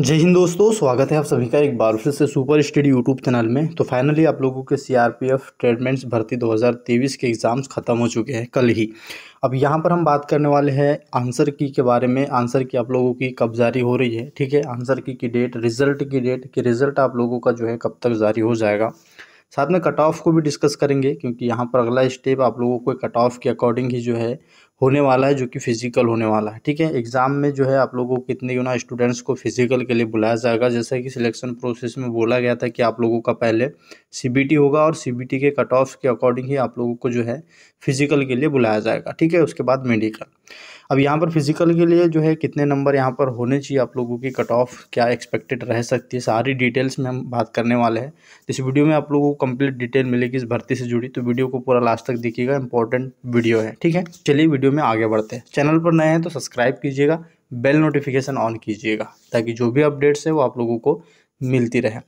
जय हिंद दोस्तों स्वागत है आप सभी का एक बार फिर से सुपर स्टडी यूट्यूब चैनल में तो फाइनली आप लोगों के सीआरपीएफ ट्रेडमेंट्स भर्ती 2023 के एग्ज़ाम्स ख़त्म हो चुके हैं कल ही अब यहाँ पर हम बात करने वाले हैं आंसर की के बारे में आंसर की आप लोगों की कब जारी हो रही है ठीक है आंसर की की डेट रिजल्ट की डेट कि रिज़ल्ट आप लोगों का जो है कब तक जारी हो जाएगा साथ में कट ऑफ को भी डिस्कस करेंगे क्योंकि यहाँ पर अगला स्टेप आप लोगों को कट ऑफ के अकॉर्डिंग ही जो है होने वाला है जो कि फ़िज़िकल होने वाला है ठीक है एग्ज़ाम में जो है आप लोगों को कितने गुना स्टूडेंट्स को फ़िज़िकल के लिए बुलाया जाएगा जैसा कि सिलेक्शन प्रोसेस में बोला गया था कि आप लोगों का पहले सी होगा और सी के कट ऑफ के अकॉर्डिंग ही आप लोगों को जो है फ़िज़िकल के लिए बुलाया जाएगा ठीक है उसके बाद मेडिकल अब यहाँ पर फिज़िकल के लिए जो है कितने नंबर यहाँ पर होने चाहिए आप लोगों की कट ऑफ क्या एक्सपेक्टेड रह सकती है सारी डिटेल्स में हम बात करने वाले हैं इस वीडियो में आप लोगों को कंप्लीट डिटेल मिलेगी इस भर्ती से जुड़ी तो वीडियो को पूरा लास्ट तक देखिएगा इंपॉर्टेंट वीडियो है ठीक है चलिए वीडियो वीडियो में आगे बढ़ते हैं चैनल पर नए हैं तो सब्सक्राइब कीजिएगा बेल नोटिफिकेशन ऑन कीजिएगा ताकि जो भी अपडेट्स हैं वो आप लोगों को मिलती रहे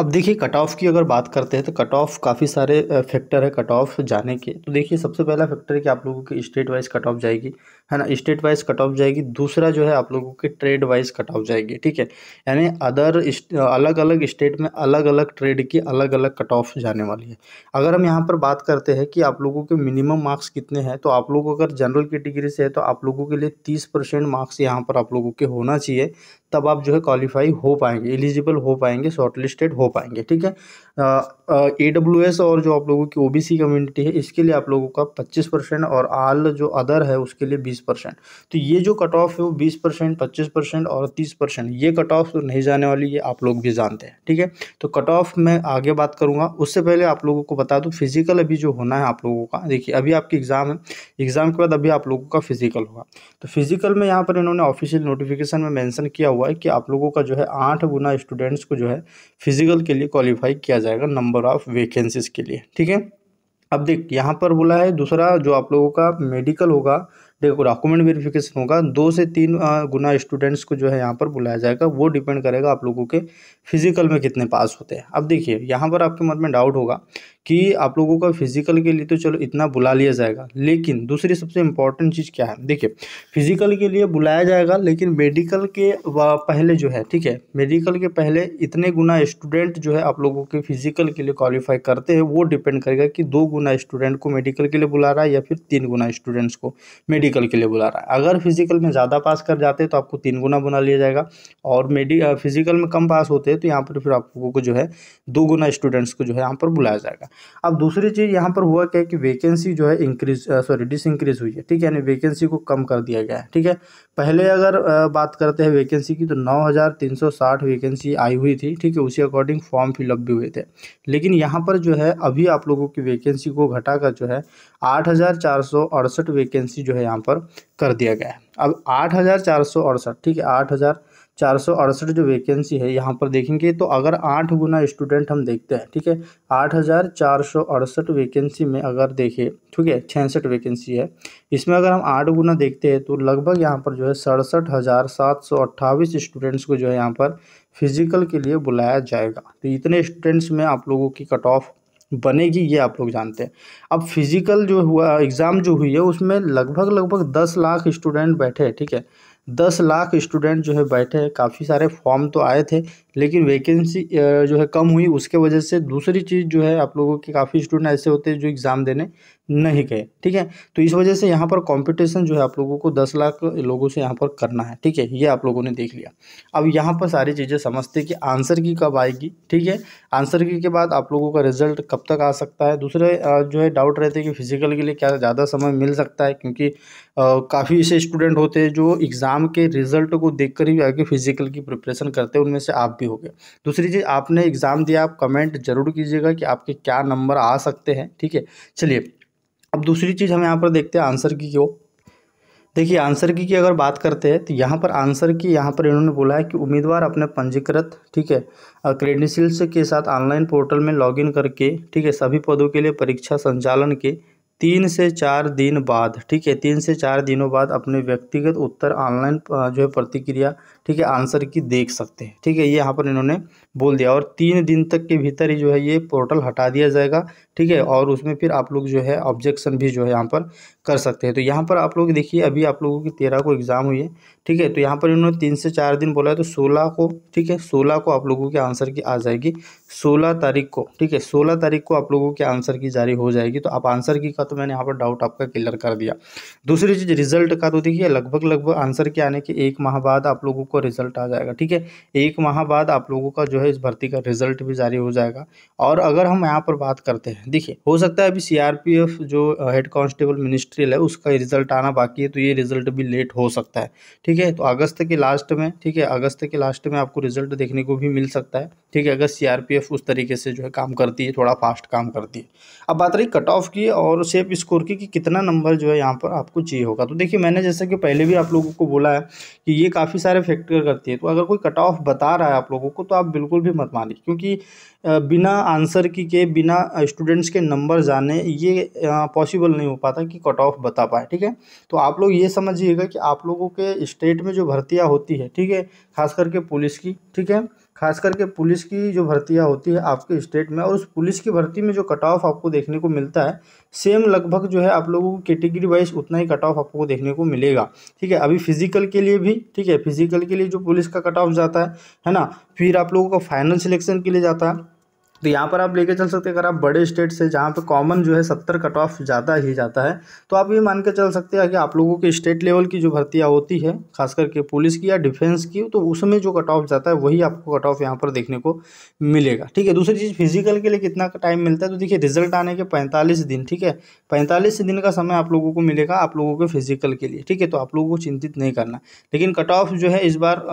अब देखिए कट ऑफ की अगर बात करते हैं तो कट ऑफ काफ़ी सारे फैक्टर है कट ऑफ जाने के तो देखिए सबसे पहला फैक्टर है कि आप लोगों की स्टेट वाइज कट ऑफ जाएगी है ना स्टेट वाइज कट ऑफ जाएगी दूसरा जो है आप लोगों की ट्रेड वाइज कट ऑफ जाएगी ठीक है यानी अदर अलग अलग स्टेट में अलग अलग ट्रेड की अलग अलग कट ऑफ जाने वाली है अगर हम यहाँ पर बात करते हैं कि आप लोगों के मिनिमम मार्क्स कितने हैं तो आप लोग अगर जनरल कैटेगरी से है तो आप लोगों के लिए तीस मार्क्स यहाँ पर आप लोगों के होना चाहिए तब आप जो है क्वालिफाई हो पाएंगे एलिजिबल हो पाएंगे शॉर्ट लिस्टेड हो पाएंगे ठीक है ए डब्ल्यू एस और जो आप लोगों की ओ बी सी कम्युनिटी है इसके लिए आप लोगों का पच्चीस परसेंट और आल जो अदर है उसके लिए बीस परसेंट तो ये जो कट ऑफ है वो बीस परसेंट पच्चीस परसेंट और तीस परसेंट ये कट ऑफ तो नहीं जाने वाली ये आप लोग भी जानते हैं ठीक है तो कट ऑफ मैं आगे बात करूँगा उससे पहले आप लोगों को बता दूँ फिजिकल अभी जो होना है आप लोगों का देखिए अभी आपकी एग्ज़ाम है एग्ज़ाम के बाद अभी आप लोगों का फिजिकल होगा तो फिजिकल में यहाँ पर इन्होंने ऑफिशियल नोटिफिकेशन में मैंसन किया हुआ है कि आप लोगों का जो है आठ गुना स्टूडेंट्स को जो है फिजिकल के लिए क्वालिफाई किया दिया जाएगा नंबर ऑफ वैकेंसीज के लिए ठीक है अब देख यहाँ पर बोला है दूसरा जो आप लोगों का मेडिकल होगा देखो डॉक्यूमेंट वेरिफिकेशन होगा दो से तीन गुना स्टूडेंट्स को जो है यहाँ पर बुलाया जाएगा वो डिपेंड करेगा आप लोगों के फिजिकल में कितने पास होते हैं अब देखिए यहाँ पर आपके मन में डाउट होगा कि आप लोगों का फिजिकल के लिए तो चलो इतना बुला लिया जाएगा लेकिन दूसरी सबसे इंपॉर्टेंट चीज़ क्या है देखिए फिजिकल के लिए बुलाया जाएगा लेकिन मेडिकल के पहले जो है ठीक है मेडिकल के पहले इतने गुना स्टूडेंट जो है आप लोगों के फिजिकल के लिए क्वालिफाई करते हैं वो डिपेंड करेगा कि दो गुना स्टूडेंट को मेडिकल के लिए बुला रहा है या फिर तीन गुना स्टूडेंट्स को मेडिकल के लिए बुला रहा है अगर फिजिकल में ज़्यादा पास कर जाते हैं तो आपको तीन गुना बुला लिया जाएगा और मेडि फिजिकल में कम पास होते हैं तो यहाँ पर फिर आप लोगों को जो है दो गुना स्टूडेंट्स को जो है यहाँ पर बुलाया जाएगा अब दूसरी चीज़ यहाँ पर हुआ क्या है कि वैकेंसी जो है इंक्रीज सॉरी डिस इंक्रीज हुई है ठीक है यानी वैकेंसी को कम कर दिया गया है ठीक है पहले अगर बात करते हैं वैकेंसी की तो 9,360 वैकेंसी आई हुई थी ठीक है उसी अकॉर्डिंग फॉर्म फिलअप भी हुए थे लेकिन यहाँ पर जो है अभी आप लोगों की वैकेंसी को घटा कर जो है आठ वैकेंसी जो है यहाँ पर कर दिया गया है अब आठ ठीक है आठ चार सौ अड़सठ जो वैकेंसी है यहाँ पर देखेंगे तो अगर आठ गुना स्टूडेंट हम देखते हैं ठीक है आठ हज़ार चार सौ अड़सठ वैकेंसी में अगर देखें ठीक है छियासठ वैकेंसी है इसमें अगर हम आठ गुना देखते हैं तो लगभग यहाँ पर जो है सड़सठ हज़ार सात सौ अट्ठाईस स्टूडेंट्स को जो है यहाँ पर फिजिकल के लिए बुलाया जाएगा तो इतने स्टूडेंट्स में आप लोगों की कट ऑफ बनेगी ये आप लोग जानते हैं अब फिजिकल जो हुआ एग्ज़ाम जो हुई है उसमें लगभग लगभग दस लाख स्टूडेंट बैठे हैं ठीक है दस लाख स्टूडेंट जो है बैठे हैं काफ़ी सारे फॉर्म तो आए थे लेकिन वैकेंसी जो है कम हुई उसके वजह से दूसरी चीज़ जो है आप लोगों के काफ़ी स्टूडेंट ऐसे होते हैं जो एग्ज़ाम देने नहीं गए ठीक है तो इस वजह से यहाँ पर कंपटीशन जो है आप लोगों को दस लाख लोगों से यहाँ पर करना है ठीक है ये आप लोगों ने देख लिया अब यहाँ पर सारी चीज़ें समझते कि आंसर की कब आएगी ठीक है आंसर की के बाद आप लोगों का रिजल्ट कब तक आ सकता है दूसरे जो है डाउट रहते हैं कि फिजिकल के लिए क्या ज़्यादा समय मिल सकता है क्योंकि काफ़ी ऐसे स्टूडेंट होते हैं जो एग्ज़ाम एग्ज़ाम के रिजल्ट को देख ही आगे फिजिकल की प्रिपरेशन करते हैं उनमें से आप भी हो गया दूसरी चीज़ आपने एग्ज़ाम दिया आप कमेंट जरूर कीजिएगा कि आपके क्या नंबर आ सकते हैं ठीक है चलिए अब दूसरी चीज़ हम यहाँ पर देखते हैं आंसर की क्यों देखिए आंसर की की अगर बात करते हैं तो यहाँ पर आंसर की यहाँ पर इन्होंने बोला है कि उम्मीदवार अपने पंजीकृत ठीक है क्रेडिशील्स के साथ ऑनलाइन पोर्टल में लॉगिन करके ठीक है सभी पदों के लिए परीक्षा संचालन के तीन से चार दिन बाद ठीक है तीन से चार दिनों बाद अपने व्यक्तिगत उत्तर ऑनलाइन जो है प्रतिक्रिया ठीक है आंसर की देख सकते हैं ठीक है ये यहाँ पर इन्होंने बोल दिया और तीन दिन तक के भीतर ही जो है ये पोर्टल हटा दिया जाएगा ठीक है और उसमें फिर आप लोग जो है ऑब्जेक्शन भी जो है यहाँ पर कर सकते हैं तो यहाँ पर आप लोग देखिए अभी आप लोगों की तेरह को एग्ज़ाम हुई है ठीक है तो यहाँ पर इन्होंने तीन से चार दिन बोला है तो सोलह को ठीक है सोलह को आप लोगों के आंसर की आ जाएगी सोलह तारीख को ठीक है सोलह तारीख को आप लोगों के आंसर की जारी हो जाएगी तो आप आंसर की का तो मैंने यहाँ पर डाउट आपका क्लियर कर दिया दूसरी चीज़ रिजल्ट का तो देखिए लगभग लगभग आंसर के आने के एक माह बाद आप लोगों को रिजल्ट आ जाएगा ठीक है एक माह बाद आप लोगों का जो है इस भर्ती का रिजल्ट भी जारी हो जाएगा और अगर हम यहाँ पर बात करते हैं हैं देखिए हो सकता है अभी सीआरपीएफ जो हेड कांस्टेबल मिनिस्ट्रियल है उसका रिजल्ट आना बाकी है तो ये रिजल्ट भी लेट हो सकता है ठीक है तो अगस्त के लास्ट में ठीक है अगस्त के लास्ट में आपको रिजल्ट देखने को भी मिल सकता है ठीक है अगर सीआरपीएफ उस तरीके से जो है काम करती है थोड़ा फास्ट काम करती है अब बात रही कट ऑफ की और सेफ स्कोर की कि कितना नंबर जो है यहाँ पर आपको चाहिए होगा तो देखिए मैंने जैसा कि पहले भी आप लोगों को बोला है कि ये काफ़ी सारे फैक्टर करती है तो अगर कोई कट ऑफ बता रहा है आप लोगों को तो आप बिल्कुल भी मत मानिए क्योंकि बिना आंसर की के बिना स्टूडेंट्स के नंबर जाने ये पॉसिबल नहीं हो पाता कि कट ऑफ बता पाए ठीक है तो आप लोग ये समझिएगा कि आप लोगों के स्टेट में जो भर्तियाँ होती है ठीक है खास करके पुलिस की ठीक है खास करके पुलिस की जो भर्तियाँ होती है आपके स्टेट में और उस पुलिस की भर्ती में जो कट ऑफ आपको देखने को मिलता है सेम लगभग जो है आप लोगों को कैटेगरी वाइज उतना ही कट ऑफ आपको देखने को मिलेगा ठीक है अभी फिजिकल के लिए भी ठीक है फिजिकल के लिए जो पुलिस का कट ऑफ जाता है है ना फिर आप लोगों का फाइनल सिलेक्शन के लिए जाता है तो यहाँ पर आप लेके चल सकते हैं अगर आप बड़े स्टेट से जहाँ पे कॉमन जो है सत्तर कट ऑफ ज़्यादा ही जाता है तो आप ये मान के चल सकते हैं कि आप लोगों के स्टेट लेवल की जो भर्तियाँ होती है खास करके पुलिस की या डिफेंस की तो उसमें जो कट ऑफ जाता है वही आपको कट ऑफ यहाँ पर देखने को मिलेगा ठीक है दूसरी चीज़ फिजिकल के लिए कितना टाइम मिलता है तो देखिए रिजल्ट आने के पैंतालीस दिन ठीक है पैंतालीस दिन का समय आप लोगों को मिलेगा आप लोगों के फिजिकल के लिए ठीक है तो आप लोगों को चिंतित नहीं करना लेकिन कट ऑफ जो है इस बार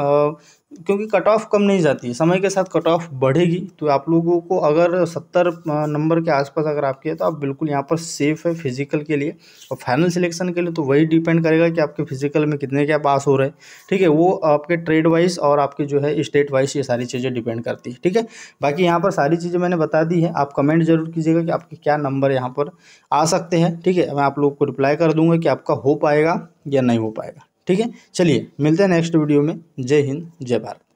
क्योंकि कट ऑफ कम नहीं जाती समय के साथ कट ऑफ बढ़ेगी तो आप लोगों को अगर सत्तर नंबर के आसपास अगर आपके है तो आप बिल्कुल यहाँ पर सेफ़ है फिजिकल के लिए और फाइनल सिलेक्शन के लिए तो वही डिपेंड करेगा कि आपके फिजिकल में कितने क्या पास हो रहे हैं ठीक है वो आपके ट्रेड वाइज और आपके जो है स्टेट वाइज ये सारी चीज़ें डिपेंड करती है ठीक है बाकी यहाँ पर सारी चीज़ें मैंने बता दी है आप कमेंट जरूर कीजिएगा कि आपके क्या नंबर यहाँ पर आ सकते हैं ठीक है मैं आप लोग को रिप्लाई कर दूँगा कि आपका हो पाएगा या नहीं हो पाएगा ठीक है चलिए मिलते हैं नेक्स्ट वीडियो में जय हिंद जय भारत